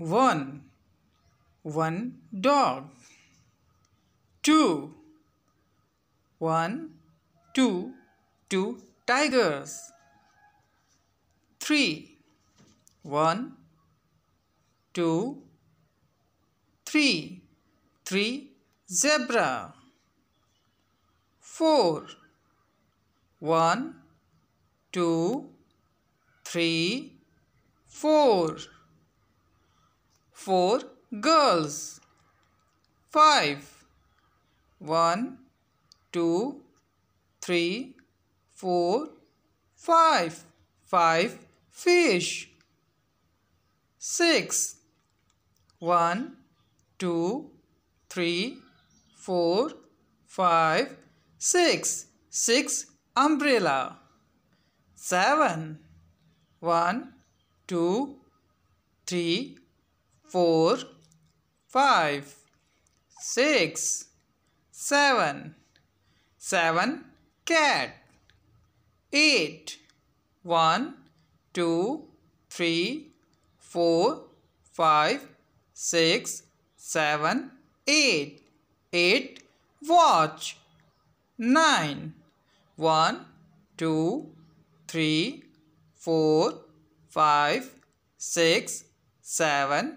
One. One dog. Two, one, two, two tigers. Three, one, two, three, three zebra. Four, one, two, three, four four girls. Five. One, two, three, four, five. Five fish. Six. One, two, three, four, five, six. Six umbrella. Seven. One, two, three, four, five, six, seven, seven cat, eight, one, two, three, four, five, six, seven, eight, eight watch, nine, one, two, three, four, five, six, seven,